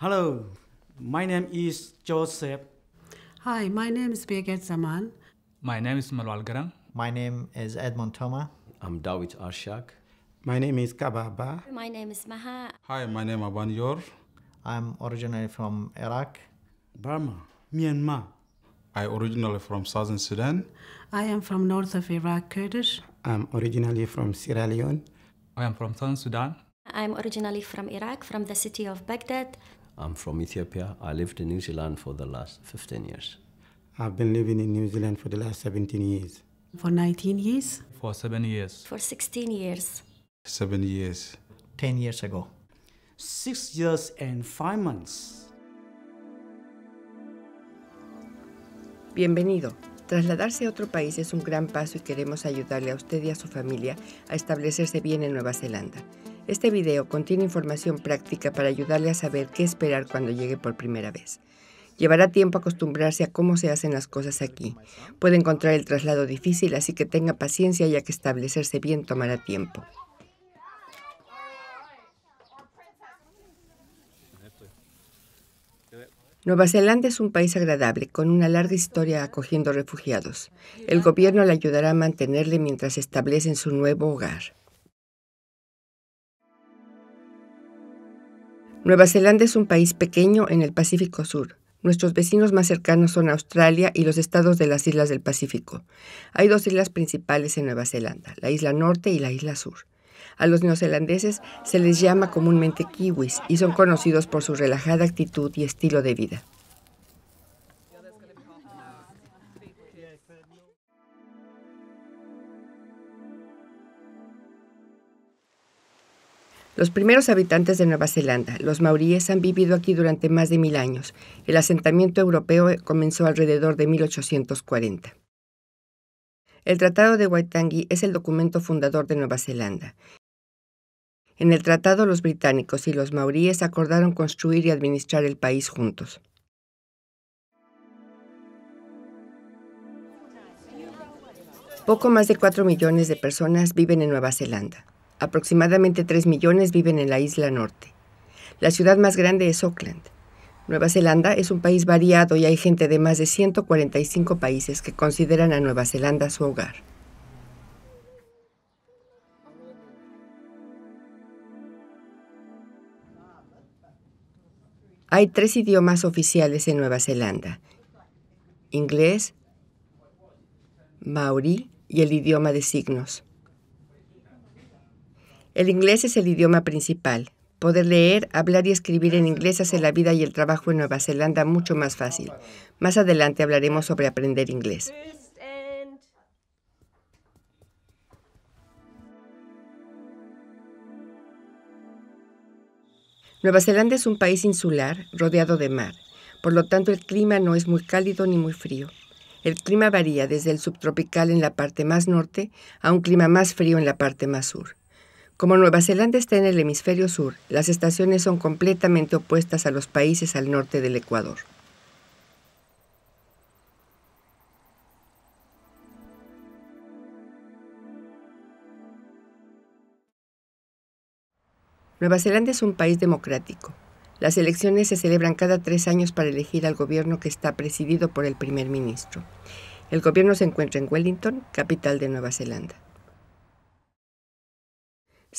Hello, my name is Joseph. Hi, my name is Birgit Zaman. My name is Malwal Garang. My name is Edmond Thoma. I'm Dawit Arshak. My name is Kababa. My name is Maha. Hi, my name is Yor. I'm originally from Iraq. Burma, Myanmar. I originally from southern Sudan. I am from north of Iraq, Kurdish. I'm originally from Sierra Leone. I am from southern Sudan. I'm originally from Iraq, from the city of Baghdad. I'm from Ethiopia. I lived in New Zealand for the last 15 years. I've been living in New Zealand for the last 17 years. For 19 years? For 7 years. For 16 years. 7 years. 10 years ago. 6 years and 5 months. Bienvenido. Trasladarse a otro país es un gran paso y queremos ayudarle a usted y a su familia a establecerse bien en Nueva Zelanda. Este video contiene información práctica para ayudarle a saber qué esperar cuando llegue por primera vez. Llevará tiempo acostumbrarse a cómo se hacen las cosas aquí. Puede encontrar el traslado difícil, así que tenga paciencia ya que establecerse bien tomará tiempo. Nueva Zelanda es un país agradable, con una larga historia acogiendo refugiados. El gobierno le ayudará a mantenerle mientras establece en su nuevo hogar. Nueva Zelanda es un país pequeño en el Pacífico Sur. Nuestros vecinos más cercanos son Australia y los estados de las islas del Pacífico. Hay dos islas principales en Nueva Zelanda, la isla norte y la isla sur. A los neozelandeses se les llama comúnmente kiwis y son conocidos por su relajada actitud y estilo de vida. Los primeros habitantes de Nueva Zelanda, los maoríes, han vivido aquí durante más de mil años. El asentamiento europeo eh, comenzó alrededor de 1840. El Tratado de Waitangi es el documento fundador de Nueva Zelanda. En el tratado los británicos y los maoríes acordaron construir y administrar el país juntos. Poco más de 4 millones de personas viven en Nueva Zelanda. Aproximadamente 3 millones viven en la isla norte. La ciudad más grande es Auckland. Nueva Zelanda es un país variado y hay gente de más de 145 países que consideran a Nueva Zelanda su hogar. Hay tres idiomas oficiales en Nueva Zelanda. Inglés, maorí y el idioma de signos. El inglés es el idioma principal. Poder leer, hablar y escribir en inglés hace la vida y el trabajo en Nueva Zelanda mucho más fácil. Más adelante hablaremos sobre aprender inglés. Nueva Zelanda es un país insular rodeado de mar, por lo tanto el clima no es muy cálido ni muy frío. El clima varía desde el subtropical en la parte más norte a un clima más frío en la parte más sur. Como Nueva Zelanda está en el hemisferio sur, las estaciones son completamente opuestas a los países al norte del Ecuador. Nueva Zelanda es un país democrático. Las elecciones se celebran cada tres años para elegir al gobierno que está presidido por el primer ministro. El gobierno se encuentra en Wellington, capital de Nueva Zelanda.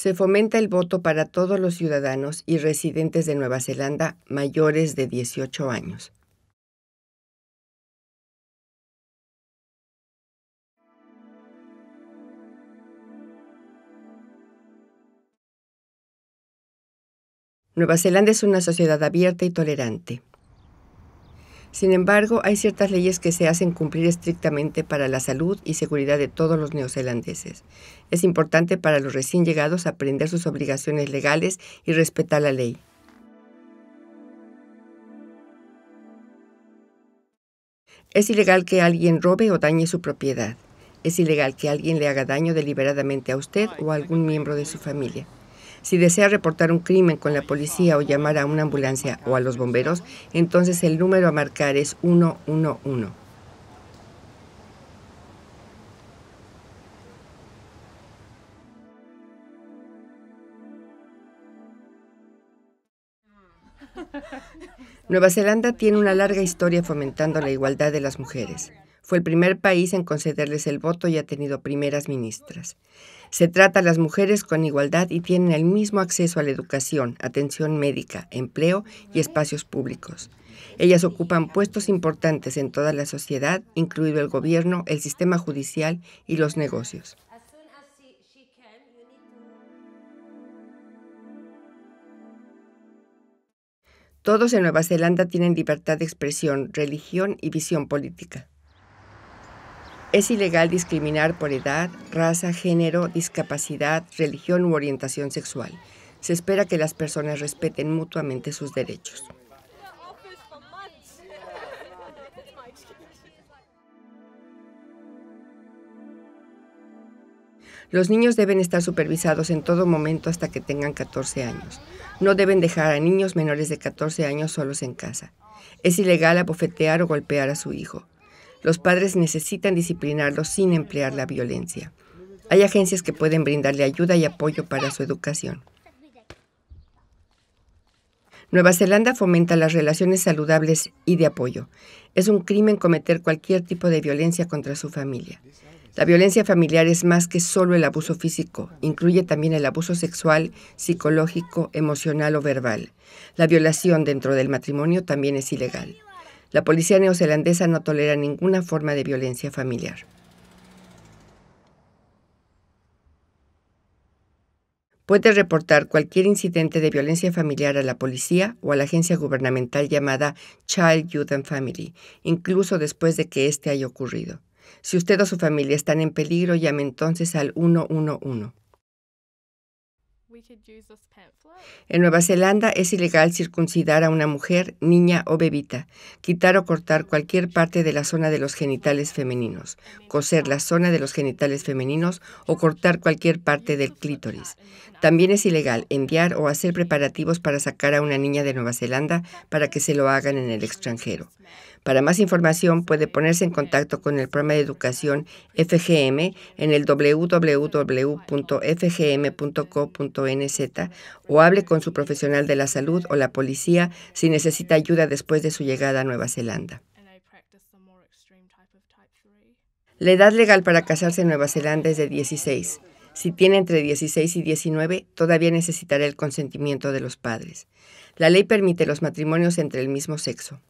Se fomenta el voto para todos los ciudadanos y residentes de Nueva Zelanda mayores de 18 años. Nueva Zelanda es una sociedad abierta y tolerante. Sin embargo, hay ciertas leyes que se hacen cumplir estrictamente para la salud y seguridad de todos los neozelandeses. Es importante para los recién llegados aprender sus obligaciones legales y respetar la ley. Es ilegal que alguien robe o dañe su propiedad. Es ilegal que alguien le haga daño deliberadamente a usted o a algún miembro de su familia. Si desea reportar un crimen con la policía o llamar a una ambulancia o a los bomberos, entonces el número a marcar es 111. Nueva Zelanda tiene una larga historia fomentando la igualdad de las mujeres. Fue el primer país en concederles el voto y ha tenido primeras ministras. Se trata a las mujeres con igualdad y tienen el mismo acceso a la educación, atención médica, empleo y espacios públicos. Ellas ocupan puestos importantes en toda la sociedad, incluido el gobierno, el sistema judicial y los negocios. Todos en Nueva Zelanda tienen libertad de expresión, religión y visión política. Es ilegal discriminar por edad, raza, género, discapacidad, religión u orientación sexual. Se espera que las personas respeten mutuamente sus derechos. Los niños deben estar supervisados en todo momento hasta que tengan 14 años. No deben dejar a niños menores de 14 años solos en casa. Es ilegal abofetear o golpear a su hijo. Los padres necesitan disciplinarlos sin emplear la violencia. Hay agencias que pueden brindarle ayuda y apoyo para su educación. Nueva Zelanda fomenta las relaciones saludables y de apoyo. Es un crimen cometer cualquier tipo de violencia contra su familia. La violencia familiar es más que solo el abuso físico, incluye también el abuso sexual, psicológico, emocional o verbal. La violación dentro del matrimonio también es ilegal. La policía neozelandesa no tolera ninguna forma de violencia familiar. Puede reportar cualquier incidente de violencia familiar a la policía o a la agencia gubernamental llamada Child, Youth and Family, incluso después de que este haya ocurrido. Si usted o su familia están en peligro, llame entonces al 111. En Nueva Zelanda es ilegal circuncidar a una mujer, niña o bebita, quitar o cortar cualquier parte de la zona de los genitales femeninos, coser la zona de los genitales femeninos o cortar cualquier parte del clítoris. También es ilegal enviar o hacer preparativos para sacar a una niña de Nueva Zelanda para que se lo hagan en el extranjero. Para más información puede ponerse en contacto con el programa de educación FGM en el www.fgm.co.nz o hable con su profesional de la salud o la policía si necesita ayuda después de su llegada a Nueva Zelanda. La edad legal para casarse en Nueva Zelanda es de 16. Si tiene entre 16 y 19, todavía necesitará el consentimiento de los padres. La ley permite los matrimonios entre el mismo sexo.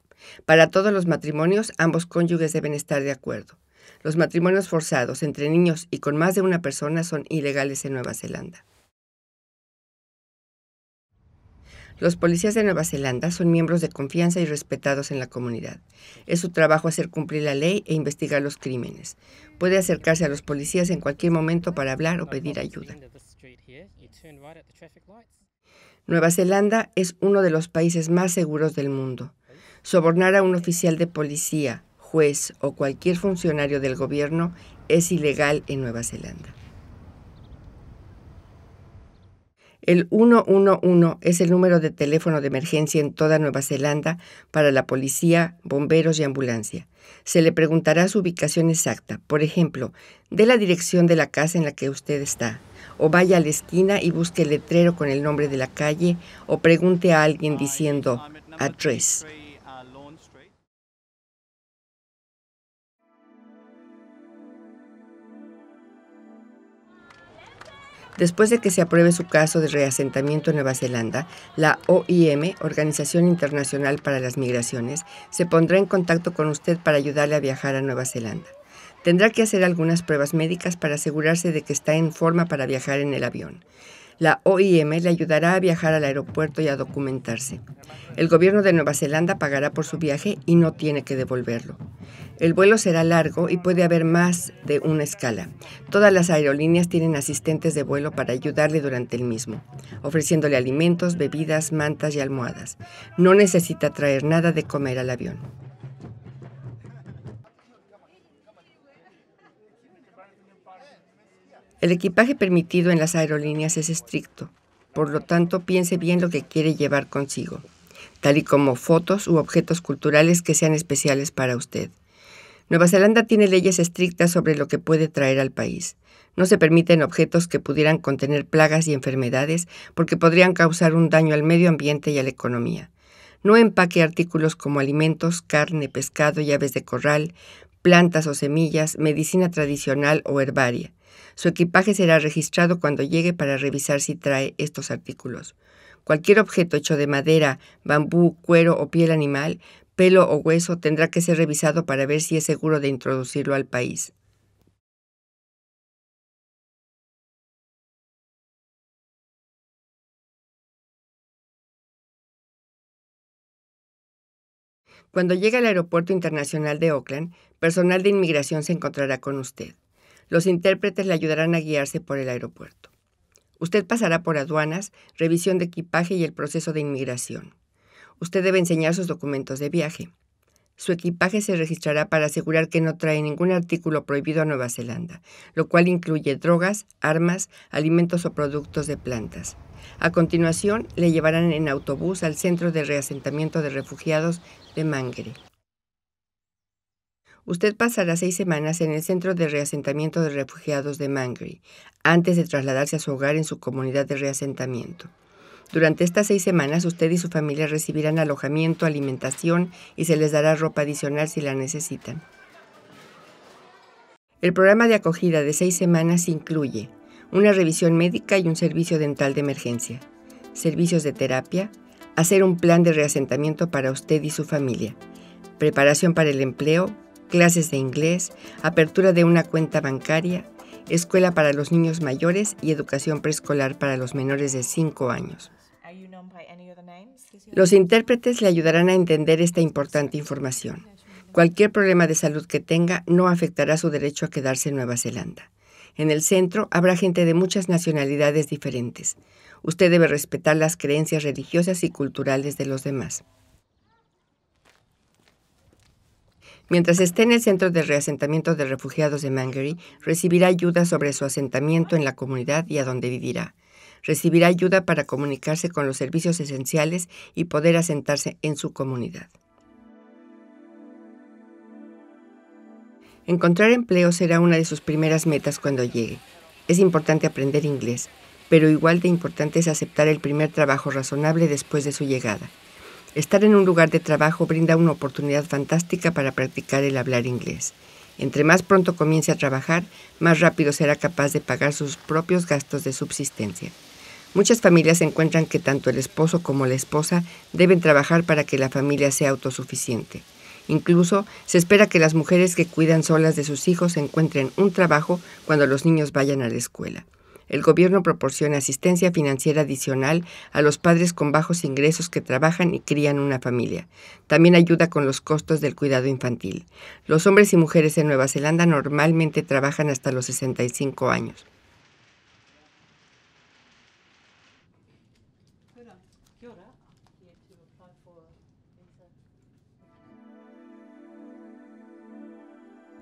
Para todos los matrimonios, ambos cónyuges deben estar de acuerdo. Los matrimonios forzados entre niños y con más de una persona son ilegales en Nueva Zelanda. Los policías de Nueva Zelanda son miembros de confianza y respetados en la comunidad. Es su trabajo hacer cumplir la ley e investigar los crímenes. Puede acercarse a los policías en cualquier momento para hablar o pedir ayuda. Nueva Zelanda es uno de los países más seguros del mundo. Sobornar a un oficial de policía, juez o cualquier funcionario del gobierno es ilegal en Nueva Zelanda. El 111 es el número de teléfono de emergencia en toda Nueva Zelanda para la policía, bomberos y ambulancia. Se le preguntará su ubicación exacta, por ejemplo, de la dirección de la casa en la que usted está, o vaya a la esquina y busque el letrero con el nombre de la calle, o pregunte a alguien diciendo address Después de que se apruebe su caso de reasentamiento en Nueva Zelanda, la OIM, Organización Internacional para las Migraciones, se pondrá en contacto con usted para ayudarle a viajar a Nueva Zelanda. Tendrá que hacer algunas pruebas médicas para asegurarse de que está en forma para viajar en el avión. La OIM le ayudará a viajar al aeropuerto y a documentarse. El gobierno de Nueva Zelanda pagará por su viaje y no tiene que devolverlo. El vuelo será largo y puede haber más de una escala. Todas las aerolíneas tienen asistentes de vuelo para ayudarle durante el mismo, ofreciéndole alimentos, bebidas, mantas y almohadas. No necesita traer nada de comer al avión. El equipaje permitido en las aerolíneas es estricto, por lo tanto piense bien lo que quiere llevar consigo, tal y como fotos u objetos culturales que sean especiales para usted. Nueva Zelanda tiene leyes estrictas sobre lo que puede traer al país. No se permiten objetos que pudieran contener plagas y enfermedades porque podrían causar un daño al medio ambiente y a la economía. No empaque artículos como alimentos, carne, pescado y aves de corral, plantas o semillas, medicina tradicional o herbaria. Su equipaje será registrado cuando llegue para revisar si trae estos artículos. Cualquier objeto hecho de madera, bambú, cuero o piel animal, pelo o hueso tendrá que ser revisado para ver si es seguro de introducirlo al país. Cuando llegue al Aeropuerto Internacional de Oakland, personal de inmigración se encontrará con usted. Los intérpretes le ayudarán a guiarse por el aeropuerto. Usted pasará por aduanas, revisión de equipaje y el proceso de inmigración. Usted debe enseñar sus documentos de viaje. Su equipaje se registrará para asegurar que no trae ningún artículo prohibido a Nueva Zelanda, lo cual incluye drogas, armas, alimentos o productos de plantas. A continuación, le llevarán en autobús al centro de reasentamiento de refugiados de Mangere. Usted pasará seis semanas en el Centro de Reasentamiento de Refugiados de Mangri, antes de trasladarse a su hogar en su comunidad de reasentamiento. Durante estas seis semanas usted y su familia recibirán alojamiento, alimentación y se les dará ropa adicional si la necesitan. El programa de acogida de seis semanas incluye una revisión médica y un servicio dental de emergencia, servicios de terapia, hacer un plan de reasentamiento para usted y su familia, preparación para el empleo, clases de inglés, apertura de una cuenta bancaria, escuela para los niños mayores y educación preescolar para los menores de 5 años. Los intérpretes le ayudarán a entender esta importante información. Cualquier problema de salud que tenga no afectará su derecho a quedarse en Nueva Zelanda. En el centro habrá gente de muchas nacionalidades diferentes. Usted debe respetar las creencias religiosas y culturales de los demás. Mientras esté en el centro de reasentamiento de refugiados de Mangere, recibirá ayuda sobre su asentamiento en la comunidad y a donde vivirá. Recibirá ayuda para comunicarse con los servicios esenciales y poder asentarse en su comunidad. Encontrar empleo será una de sus primeras metas cuando llegue. Es importante aprender inglés, pero igual de importante es aceptar el primer trabajo razonable después de su llegada. Estar en un lugar de trabajo brinda una oportunidad fantástica para practicar el hablar inglés. Entre más pronto comience a trabajar, más rápido será capaz de pagar sus propios gastos de subsistencia. Muchas familias encuentran que tanto el esposo como la esposa deben trabajar para que la familia sea autosuficiente. Incluso se espera que las mujeres que cuidan solas de sus hijos encuentren un trabajo cuando los niños vayan a la escuela el gobierno proporciona asistencia financiera adicional a los padres con bajos ingresos que trabajan y crían una familia. También ayuda con los costos del cuidado infantil. Los hombres y mujeres en Nueva Zelanda normalmente trabajan hasta los 65 años.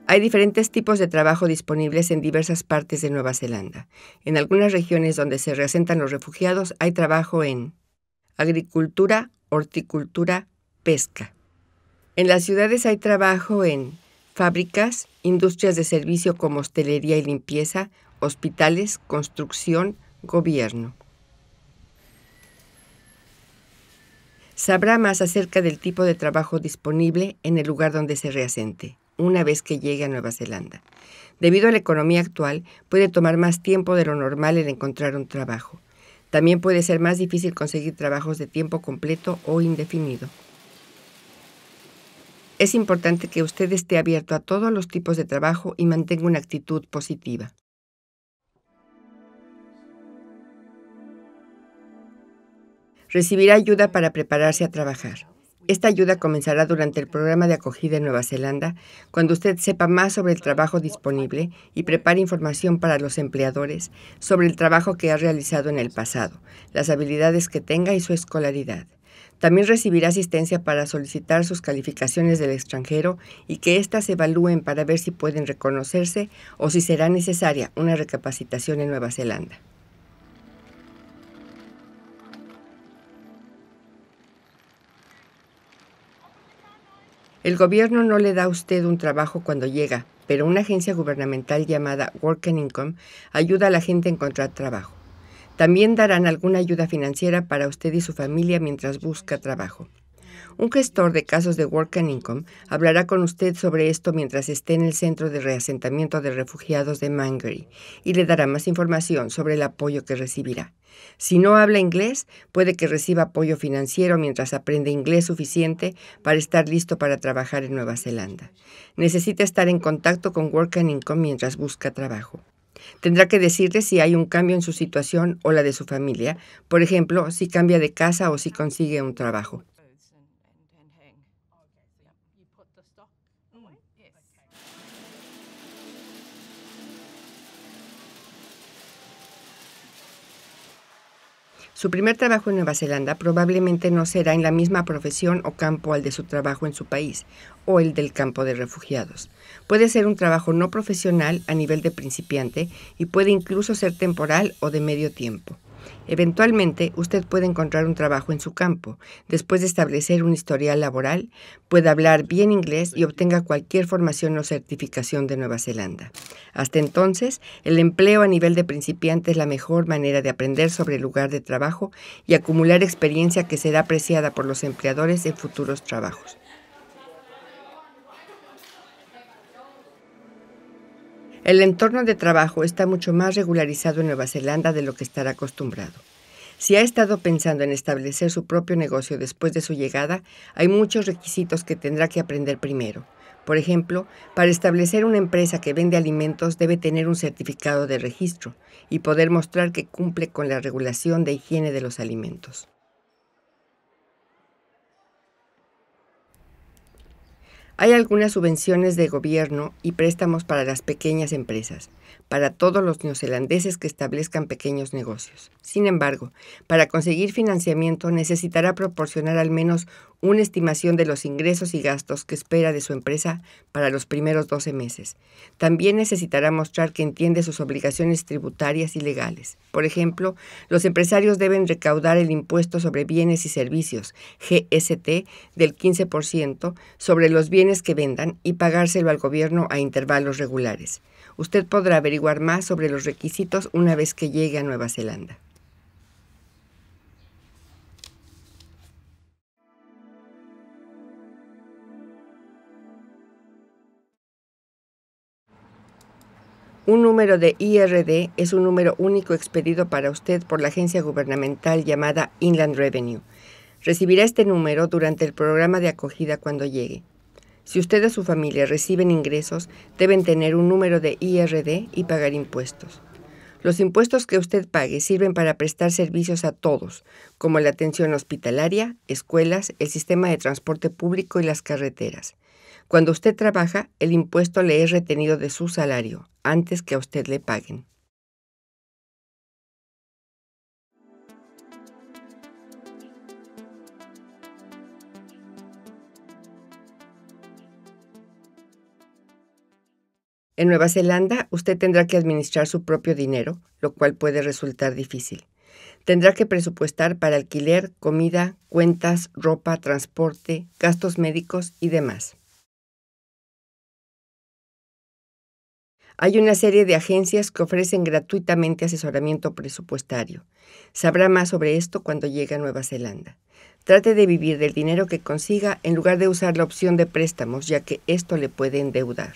Hay diferentes tipos de trabajo disponibles en diversas partes de Nueva Zelanda. En algunas regiones donde se reasentan los refugiados hay trabajo en agricultura, horticultura, pesca. En las ciudades hay trabajo en fábricas, industrias de servicio como hostelería y limpieza, hospitales, construcción, gobierno. Sabrá más acerca del tipo de trabajo disponible en el lugar donde se reasente una vez que llegue a Nueva Zelanda. Debido a la economía actual, puede tomar más tiempo de lo normal en encontrar un trabajo. También puede ser más difícil conseguir trabajos de tiempo completo o indefinido. Es importante que usted esté abierto a todos los tipos de trabajo y mantenga una actitud positiva. Recibirá ayuda para prepararse a trabajar. Esta ayuda comenzará durante el programa de acogida en Nueva Zelanda, cuando usted sepa más sobre el trabajo disponible y prepare información para los empleadores sobre el trabajo que ha realizado en el pasado, las habilidades que tenga y su escolaridad. También recibirá asistencia para solicitar sus calificaciones del extranjero y que éstas se evalúen para ver si pueden reconocerse o si será necesaria una recapacitación en Nueva Zelanda. El gobierno no le da a usted un trabajo cuando llega, pero una agencia gubernamental llamada Work and Income ayuda a la gente a encontrar trabajo. También darán alguna ayuda financiera para usted y su familia mientras busca trabajo. Un gestor de casos de Work and Income hablará con usted sobre esto mientras esté en el Centro de Reasentamiento de Refugiados de Mangere y le dará más información sobre el apoyo que recibirá. Si no habla inglés, puede que reciba apoyo financiero mientras aprende inglés suficiente para estar listo para trabajar en Nueva Zelanda. Necesita estar en contacto con Work and Income mientras busca trabajo. Tendrá que decirle si hay un cambio en su situación o la de su familia, por ejemplo, si cambia de casa o si consigue un trabajo. Su primer trabajo en Nueva Zelanda probablemente no será en la misma profesión o campo al de su trabajo en su país o el del campo de refugiados. Puede ser un trabajo no profesional a nivel de principiante y puede incluso ser temporal o de medio tiempo. Eventualmente, usted puede encontrar un trabajo en su campo. Después de establecer un historial laboral, puede hablar bien inglés y obtenga cualquier formación o certificación de Nueva Zelanda. Hasta entonces, el empleo a nivel de principiante es la mejor manera de aprender sobre el lugar de trabajo y acumular experiencia que será apreciada por los empleadores en futuros trabajos. El entorno de trabajo está mucho más regularizado en Nueva Zelanda de lo que estará acostumbrado. Si ha estado pensando en establecer su propio negocio después de su llegada, hay muchos requisitos que tendrá que aprender primero. Por ejemplo, para establecer una empresa que vende alimentos debe tener un certificado de registro y poder mostrar que cumple con la regulación de higiene de los alimentos. Hay algunas subvenciones de gobierno y préstamos para las pequeñas empresas para todos los neozelandeses que establezcan pequeños negocios. Sin embargo, para conseguir financiamiento necesitará proporcionar al menos una estimación de los ingresos y gastos que espera de su empresa para los primeros 12 meses. También necesitará mostrar que entiende sus obligaciones tributarias y legales. Por ejemplo, los empresarios deben recaudar el impuesto sobre bienes y servicios, GST, del 15% sobre los bienes que vendan y pagárselo al gobierno a intervalos regulares. Usted podrá averiguar más sobre los requisitos una vez que llegue a Nueva Zelanda. Un número de IRD es un número único expedido para usted por la agencia gubernamental llamada Inland Revenue. Recibirá este número durante el programa de acogida cuando llegue. Si usted o su familia reciben ingresos, deben tener un número de IRD y pagar impuestos. Los impuestos que usted pague sirven para prestar servicios a todos, como la atención hospitalaria, escuelas, el sistema de transporte público y las carreteras. Cuando usted trabaja, el impuesto le es retenido de su salario, antes que a usted le paguen. En Nueva Zelanda, usted tendrá que administrar su propio dinero, lo cual puede resultar difícil. Tendrá que presupuestar para alquiler, comida, cuentas, ropa, transporte, gastos médicos y demás. Hay una serie de agencias que ofrecen gratuitamente asesoramiento presupuestario. Sabrá más sobre esto cuando llegue a Nueva Zelanda. Trate de vivir del dinero que consiga en lugar de usar la opción de préstamos, ya que esto le puede endeudar.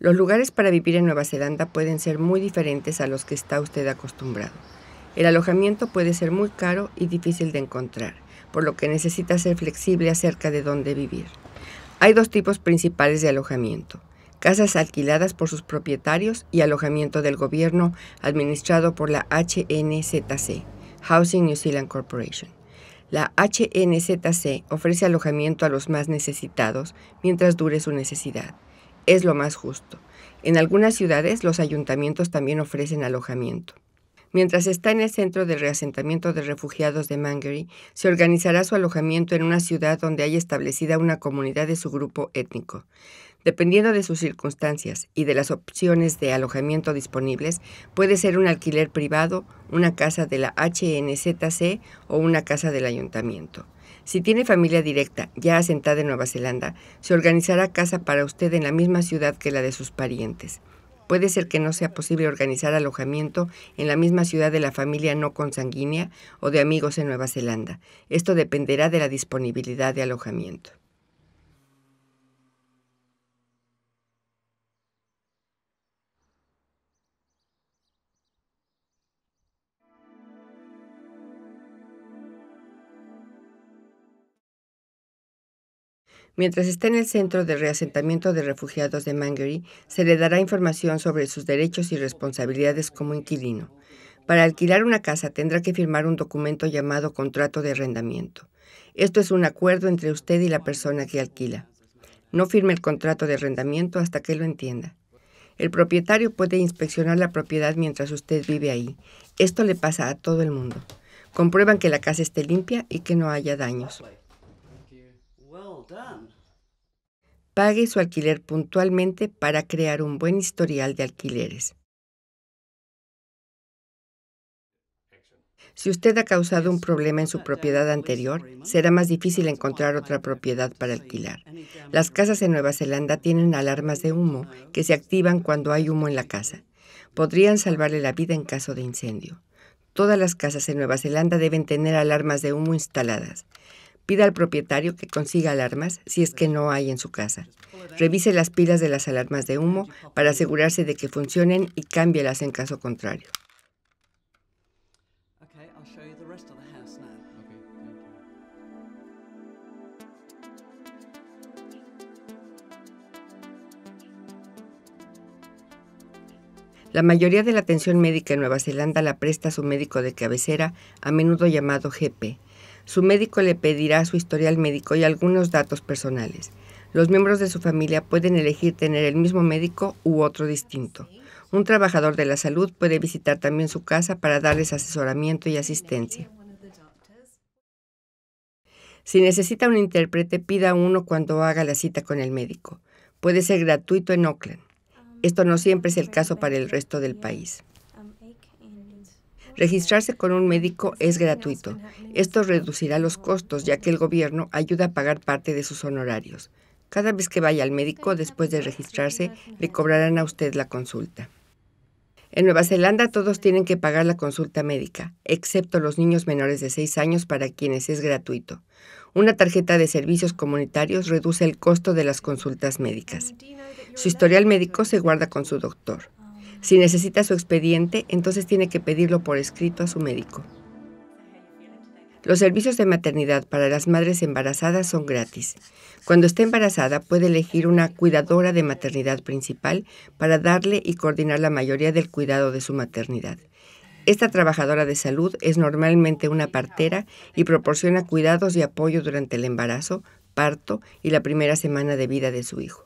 Los lugares para vivir en Nueva Zelanda pueden ser muy diferentes a los que está usted acostumbrado. El alojamiento puede ser muy caro y difícil de encontrar, por lo que necesita ser flexible acerca de dónde vivir. Hay dos tipos principales de alojamiento, casas alquiladas por sus propietarios y alojamiento del gobierno administrado por la HNZC, Housing New Zealand Corporation. La HNZC ofrece alojamiento a los más necesitados mientras dure su necesidad es lo más justo. En algunas ciudades los ayuntamientos también ofrecen alojamiento. Mientras está en el centro de reasentamiento de refugiados de Mangary, se organizará su alojamiento en una ciudad donde haya establecida una comunidad de su grupo étnico. Dependiendo de sus circunstancias y de las opciones de alojamiento disponibles, puede ser un alquiler privado, una casa de la HNZC o una casa del ayuntamiento. Si tiene familia directa, ya asentada en Nueva Zelanda, se organizará casa para usted en la misma ciudad que la de sus parientes. Puede ser que no sea posible organizar alojamiento en la misma ciudad de la familia no consanguínea o de amigos en Nueva Zelanda. Esto dependerá de la disponibilidad de alojamiento. Mientras esté en el Centro de Reasentamiento de Refugiados de Mangary, se le dará información sobre sus derechos y responsabilidades como inquilino. Para alquilar una casa tendrá que firmar un documento llamado contrato de arrendamiento. Esto es un acuerdo entre usted y la persona que alquila. No firme el contrato de arrendamiento hasta que lo entienda. El propietario puede inspeccionar la propiedad mientras usted vive ahí. Esto le pasa a todo el mundo. Comprueban que la casa esté limpia y que no haya daños. Pague su alquiler puntualmente para crear un buen historial de alquileres. Si usted ha causado un problema en su propiedad anterior, será más difícil encontrar otra propiedad para alquilar. Las casas en Nueva Zelanda tienen alarmas de humo que se activan cuando hay humo en la casa. Podrían salvarle la vida en caso de incendio. Todas las casas en Nueva Zelanda deben tener alarmas de humo instaladas. Pida al propietario que consiga alarmas si es que no hay en su casa. Revise las pilas de las alarmas de humo para asegurarse de que funcionen y cámbielas en caso contrario. La mayoría de la atención médica en Nueva Zelanda la presta su médico de cabecera, a menudo llamado GP, su médico le pedirá su historial médico y algunos datos personales. Los miembros de su familia pueden elegir tener el mismo médico u otro distinto. Un trabajador de la salud puede visitar también su casa para darles asesoramiento y asistencia. Si necesita un intérprete, pida uno cuando haga la cita con el médico. Puede ser gratuito en Oakland. Esto no siempre es el caso para el resto del país. Registrarse con un médico es gratuito. Esto reducirá los costos, ya que el gobierno ayuda a pagar parte de sus honorarios. Cada vez que vaya al médico, después de registrarse, le cobrarán a usted la consulta. En Nueva Zelanda todos tienen que pagar la consulta médica, excepto los niños menores de 6 años para quienes es gratuito. Una tarjeta de servicios comunitarios reduce el costo de las consultas médicas. Su historial médico se guarda con su doctor. Si necesita su expediente, entonces tiene que pedirlo por escrito a su médico. Los servicios de maternidad para las madres embarazadas son gratis. Cuando esté embarazada puede elegir una cuidadora de maternidad principal para darle y coordinar la mayoría del cuidado de su maternidad. Esta trabajadora de salud es normalmente una partera y proporciona cuidados y apoyo durante el embarazo, parto y la primera semana de vida de su hijo.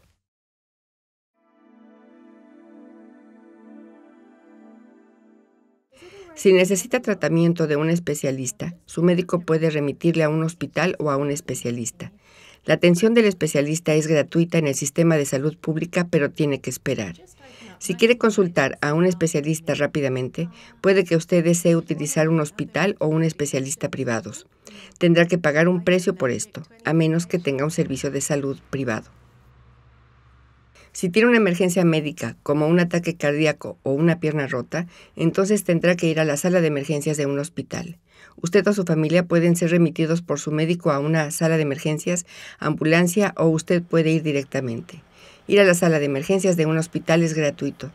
Si necesita tratamiento de un especialista, su médico puede remitirle a un hospital o a un especialista. La atención del especialista es gratuita en el sistema de salud pública, pero tiene que esperar. Si quiere consultar a un especialista rápidamente, puede que usted desee utilizar un hospital o un especialista privados. Tendrá que pagar un precio por esto, a menos que tenga un servicio de salud privado. Si tiene una emergencia médica, como un ataque cardíaco o una pierna rota, entonces tendrá que ir a la sala de emergencias de un hospital. Usted o su familia pueden ser remitidos por su médico a una sala de emergencias, ambulancia o usted puede ir directamente. Ir a la sala de emergencias de un hospital es gratuito.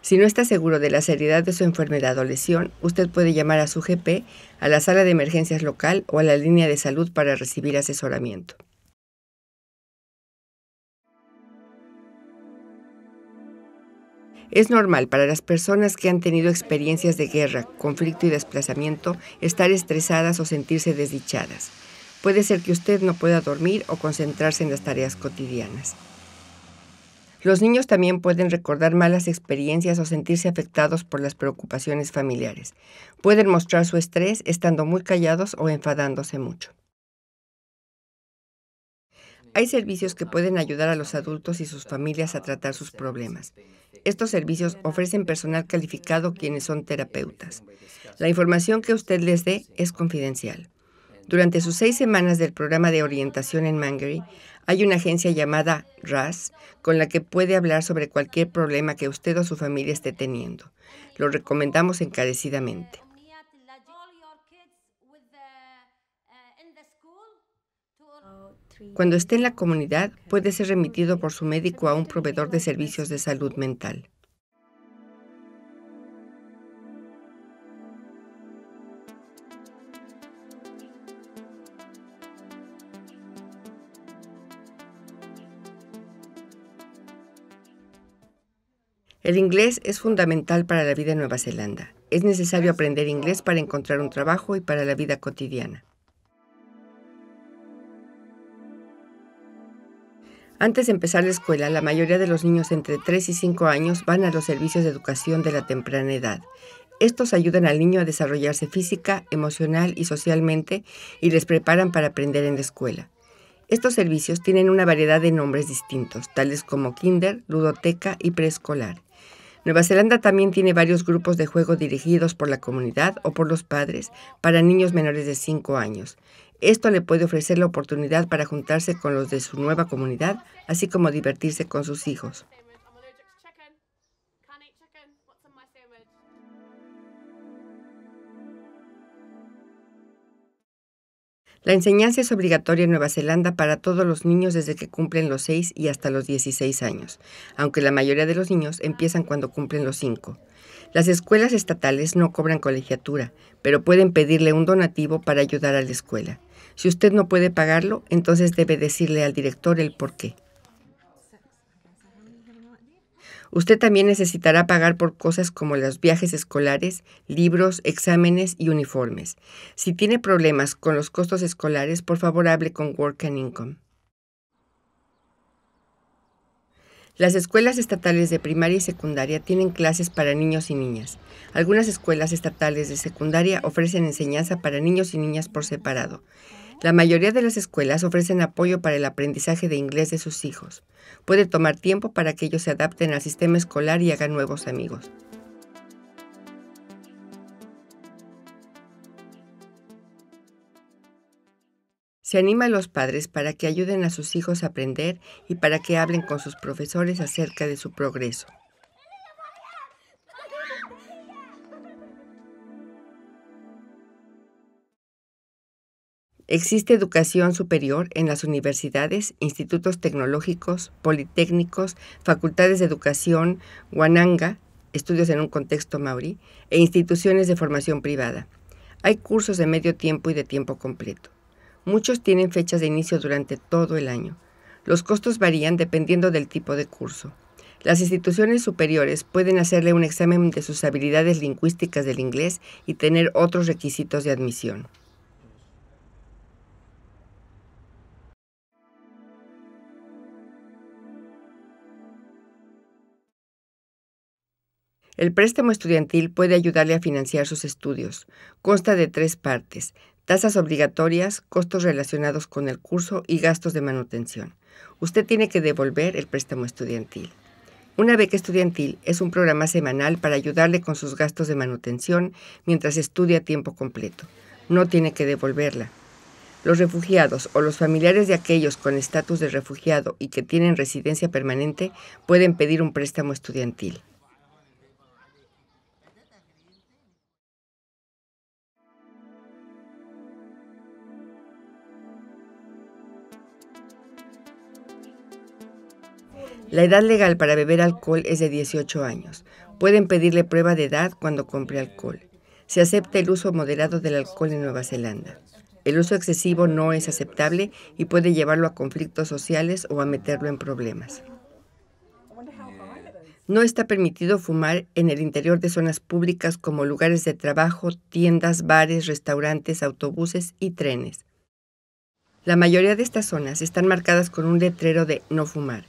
Si no está seguro de la seriedad de su enfermedad o lesión, usted puede llamar a su GP, a la sala de emergencias local o a la línea de salud para recibir asesoramiento. Es normal para las personas que han tenido experiencias de guerra, conflicto y desplazamiento estar estresadas o sentirse desdichadas. Puede ser que usted no pueda dormir o concentrarse en las tareas cotidianas. Los niños también pueden recordar malas experiencias o sentirse afectados por las preocupaciones familiares. Pueden mostrar su estrés estando muy callados o enfadándose mucho. Hay servicios que pueden ayudar a los adultos y sus familias a tratar sus problemas. Estos servicios ofrecen personal calificado quienes son terapeutas. La información que usted les dé es confidencial. Durante sus seis semanas del programa de orientación en Mangary, hay una agencia llamada RAS con la que puede hablar sobre cualquier problema que usted o su familia esté teniendo. Lo recomendamos encarecidamente. Cuando esté en la comunidad, puede ser remitido por su médico a un proveedor de servicios de salud mental. El inglés es fundamental para la vida en Nueva Zelanda. Es necesario aprender inglés para encontrar un trabajo y para la vida cotidiana. Antes de empezar la escuela, la mayoría de los niños entre 3 y 5 años van a los servicios de educación de la temprana edad. Estos ayudan al niño a desarrollarse física, emocional y socialmente y les preparan para aprender en la escuela. Estos servicios tienen una variedad de nombres distintos, tales como kinder, ludoteca y preescolar. Nueva Zelanda también tiene varios grupos de juego dirigidos por la comunidad o por los padres para niños menores de 5 años. Esto le puede ofrecer la oportunidad para juntarse con los de su nueva comunidad, así como divertirse con sus hijos. La enseñanza es obligatoria en Nueva Zelanda para todos los niños desde que cumplen los 6 y hasta los 16 años, aunque la mayoría de los niños empiezan cuando cumplen los 5. Las escuelas estatales no cobran colegiatura, pero pueden pedirle un donativo para ayudar a la escuela. Si usted no puede pagarlo, entonces debe decirle al director el por qué. Usted también necesitará pagar por cosas como los viajes escolares, libros, exámenes y uniformes. Si tiene problemas con los costos escolares, por favor hable con Work and Income. Las escuelas estatales de primaria y secundaria tienen clases para niños y niñas. Algunas escuelas estatales de secundaria ofrecen enseñanza para niños y niñas por separado. La mayoría de las escuelas ofrecen apoyo para el aprendizaje de inglés de sus hijos. Puede tomar tiempo para que ellos se adapten al sistema escolar y hagan nuevos amigos. Se anima a los padres para que ayuden a sus hijos a aprender y para que hablen con sus profesores acerca de su progreso. Existe educación superior en las universidades, institutos tecnológicos, politécnicos, facultades de educación, guananga, estudios en un contexto maorí, e instituciones de formación privada. Hay cursos de medio tiempo y de tiempo completo. Muchos tienen fechas de inicio durante todo el año. Los costos varían dependiendo del tipo de curso. Las instituciones superiores pueden hacerle un examen de sus habilidades lingüísticas del inglés y tener otros requisitos de admisión. El préstamo estudiantil puede ayudarle a financiar sus estudios. Consta de tres partes, tasas obligatorias, costos relacionados con el curso y gastos de manutención. Usted tiene que devolver el préstamo estudiantil. Una beca estudiantil es un programa semanal para ayudarle con sus gastos de manutención mientras estudia a tiempo completo. No tiene que devolverla. Los refugiados o los familiares de aquellos con estatus de refugiado y que tienen residencia permanente pueden pedir un préstamo estudiantil. La edad legal para beber alcohol es de 18 años. Pueden pedirle prueba de edad cuando compre alcohol. Se acepta el uso moderado del alcohol en Nueva Zelanda. El uso excesivo no es aceptable y puede llevarlo a conflictos sociales o a meterlo en problemas. No está permitido fumar en el interior de zonas públicas como lugares de trabajo, tiendas, bares, restaurantes, autobuses y trenes. La mayoría de estas zonas están marcadas con un letrero de no fumar.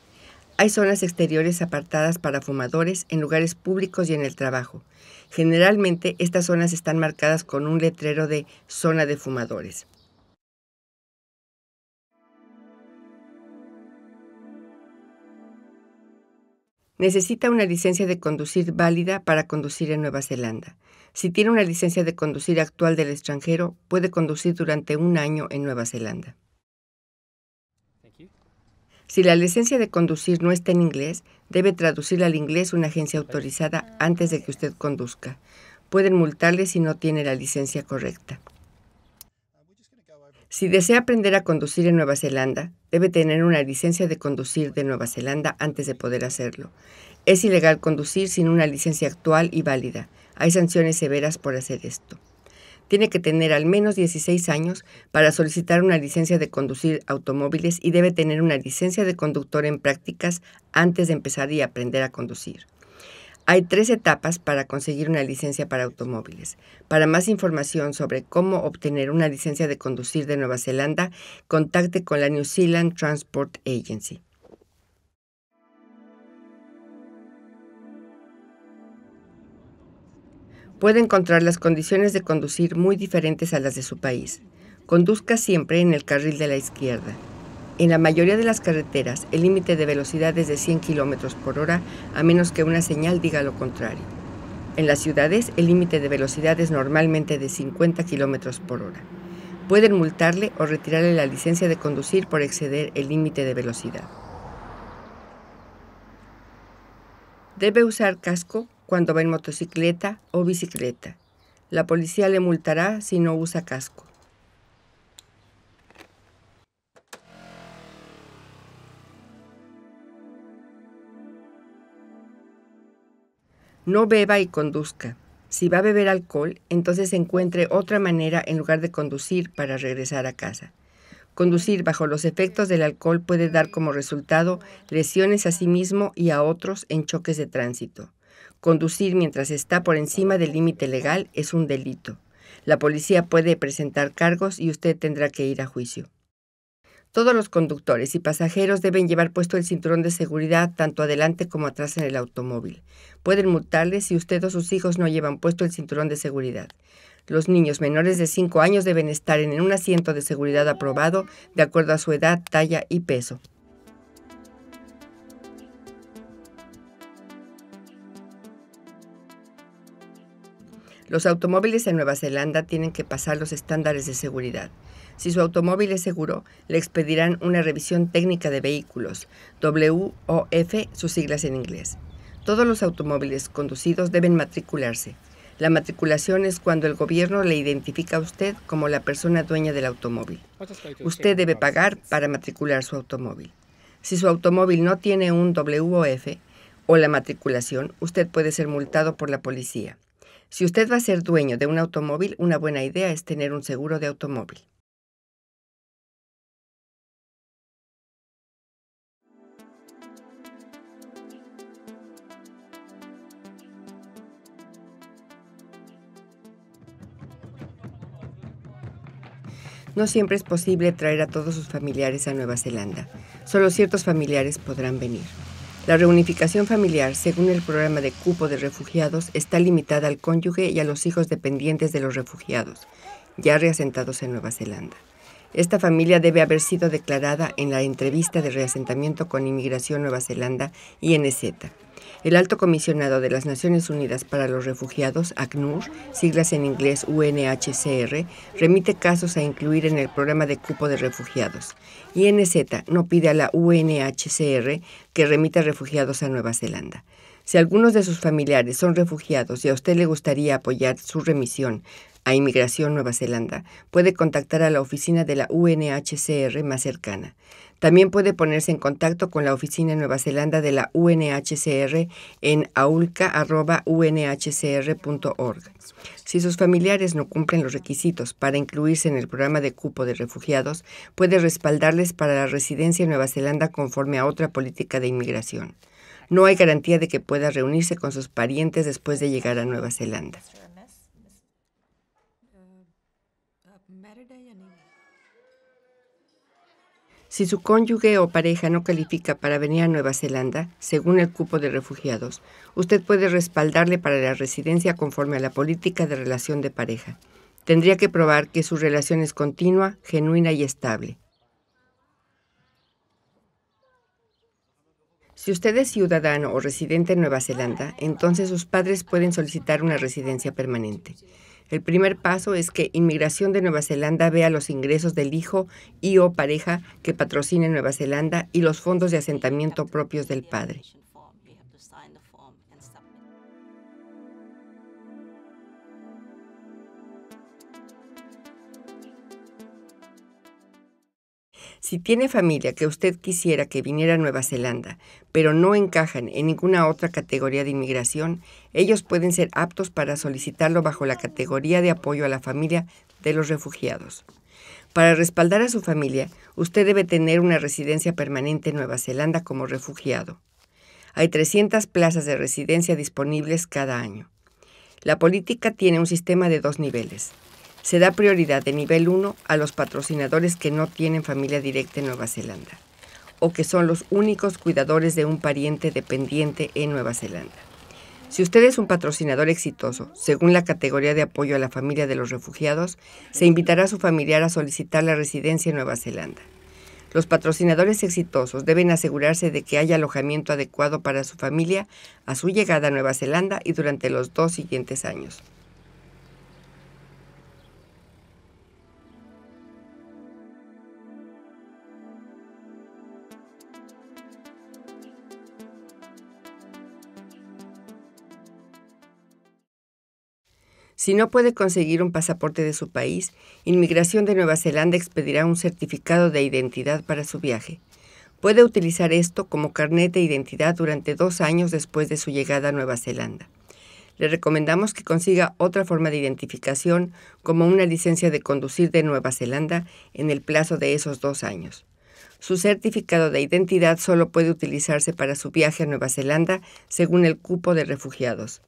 Hay zonas exteriores apartadas para fumadores en lugares públicos y en el trabajo. Generalmente estas zonas están marcadas con un letrero de zona de fumadores. Necesita una licencia de conducir válida para conducir en Nueva Zelanda. Si tiene una licencia de conducir actual del extranjero, puede conducir durante un año en Nueva Zelanda. Si la licencia de conducir no está en inglés, debe traducirla al inglés una agencia autorizada antes de que usted conduzca. Pueden multarle si no tiene la licencia correcta. Si desea aprender a conducir en Nueva Zelanda, debe tener una licencia de conducir de Nueva Zelanda antes de poder hacerlo. Es ilegal conducir sin una licencia actual y válida. Hay sanciones severas por hacer esto. Tiene que tener al menos 16 años para solicitar una licencia de conducir automóviles y debe tener una licencia de conductor en prácticas antes de empezar y aprender a conducir. Hay tres etapas para conseguir una licencia para automóviles. Para más información sobre cómo obtener una licencia de conducir de Nueva Zelanda, contacte con la New Zealand Transport Agency. puede encontrar las condiciones de conducir muy diferentes a las de su país. Conduzca siempre en el carril de la izquierda. En la mayoría de las carreteras, el límite de velocidad es de 100 km por hora, a menos que una señal diga lo contrario. En las ciudades, el límite de velocidad es normalmente de 50 km por hora. Pueden multarle o retirarle la licencia de conducir por exceder el límite de velocidad. Debe usar casco cuando va en motocicleta o bicicleta. La policía le multará si no usa casco. No beba y conduzca. Si va a beber alcohol, entonces encuentre otra manera en lugar de conducir para regresar a casa. Conducir bajo los efectos del alcohol puede dar como resultado lesiones a sí mismo y a otros en choques de tránsito. Conducir mientras está por encima del límite legal es un delito. La policía puede presentar cargos y usted tendrá que ir a juicio. Todos los conductores y pasajeros deben llevar puesto el cinturón de seguridad tanto adelante como atrás en el automóvil. Pueden multarles si usted o sus hijos no llevan puesto el cinturón de seguridad. Los niños menores de 5 años deben estar en un asiento de seguridad aprobado de acuerdo a su edad, talla y peso. Los automóviles en Nueva Zelanda tienen que pasar los estándares de seguridad. Si su automóvil es seguro, le expedirán una revisión técnica de vehículos, WOF, sus siglas en inglés. Todos los automóviles conducidos deben matricularse. La matriculación es cuando el gobierno le identifica a usted como la persona dueña del automóvil. Usted debe pagar para matricular su automóvil. Si su automóvil no tiene un WOF o la matriculación, usted puede ser multado por la policía. Si usted va a ser dueño de un automóvil, una buena idea es tener un seguro de automóvil. No siempre es posible traer a todos sus familiares a Nueva Zelanda. Solo ciertos familiares podrán venir. La reunificación familiar, según el programa de cupo de refugiados, está limitada al cónyuge y a los hijos dependientes de los refugiados, ya reasentados en Nueva Zelanda. Esta familia debe haber sido declarada en la entrevista de reasentamiento con Inmigración Nueva Zelanda, y INZ. El alto comisionado de las Naciones Unidas para los Refugiados, ACNUR, siglas en inglés UNHCR, remite casos a incluir en el programa de cupo de refugiados. INZ no pide a la UNHCR que remita refugiados a Nueva Zelanda. Si algunos de sus familiares son refugiados y a usted le gustaría apoyar su remisión a Inmigración Nueva Zelanda, puede contactar a la oficina de la UNHCR más cercana. También puede ponerse en contacto con la oficina en Nueva Zelanda de la UNHCR en aulca.unhcr.org. Si sus familiares no cumplen los requisitos para incluirse en el programa de cupo de refugiados, puede respaldarles para la residencia en Nueva Zelanda conforme a otra política de inmigración. No hay garantía de que pueda reunirse con sus parientes después de llegar a Nueva Zelanda. Si su cónyuge o pareja no califica para venir a Nueva Zelanda, según el cupo de refugiados, usted puede respaldarle para la residencia conforme a la política de relación de pareja. Tendría que probar que su relación es continua, genuina y estable. Si usted es ciudadano o residente en Nueva Zelanda, entonces sus padres pueden solicitar una residencia permanente. El primer paso es que Inmigración de Nueva Zelanda vea los ingresos del hijo y o pareja que patrocine Nueva Zelanda y los fondos de asentamiento propios del padre. Si tiene familia que usted quisiera que viniera a Nueva Zelanda, pero no encajan en ninguna otra categoría de inmigración, ellos pueden ser aptos para solicitarlo bajo la categoría de apoyo a la familia de los refugiados. Para respaldar a su familia, usted debe tener una residencia permanente en Nueva Zelanda como refugiado. Hay 300 plazas de residencia disponibles cada año. La política tiene un sistema de dos niveles se da prioridad de nivel 1 a los patrocinadores que no tienen familia directa en Nueva Zelanda o que son los únicos cuidadores de un pariente dependiente en Nueva Zelanda. Si usted es un patrocinador exitoso, según la categoría de apoyo a la familia de los refugiados, se invitará a su familiar a solicitar la residencia en Nueva Zelanda. Los patrocinadores exitosos deben asegurarse de que haya alojamiento adecuado para su familia a su llegada a Nueva Zelanda y durante los dos siguientes años. Si no puede conseguir un pasaporte de su país, Inmigración de Nueva Zelanda expedirá un certificado de identidad para su viaje. Puede utilizar esto como carnet de identidad durante dos años después de su llegada a Nueva Zelanda. Le recomendamos que consiga otra forma de identificación, como una licencia de conducir de Nueva Zelanda, en el plazo de esos dos años. Su certificado de identidad solo puede utilizarse para su viaje a Nueva Zelanda según el cupo de refugiados.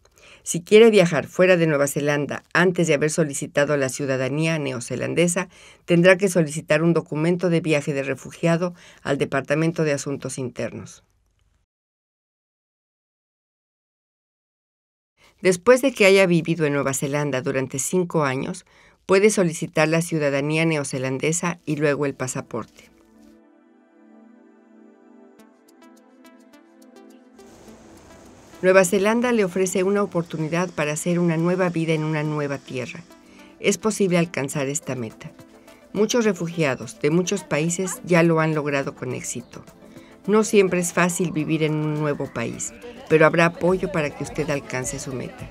Si quiere viajar fuera de Nueva Zelanda antes de haber solicitado la ciudadanía neozelandesa, tendrá que solicitar un documento de viaje de refugiado al Departamento de Asuntos Internos. Después de que haya vivido en Nueva Zelanda durante cinco años, puede solicitar la ciudadanía neozelandesa y luego el pasaporte. Nueva Zelanda le ofrece una oportunidad para hacer una nueva vida en una nueva tierra. Es posible alcanzar esta meta. Muchos refugiados de muchos países ya lo han logrado con éxito. No siempre es fácil vivir en un nuevo país, pero habrá apoyo para que usted alcance su meta.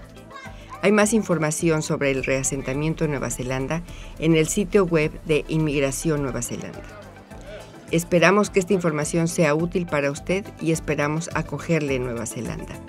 Hay más información sobre el reasentamiento en Nueva Zelanda en el sitio web de Inmigración Nueva Zelanda. Esperamos que esta información sea útil para usted y esperamos acogerle en Nueva Zelanda.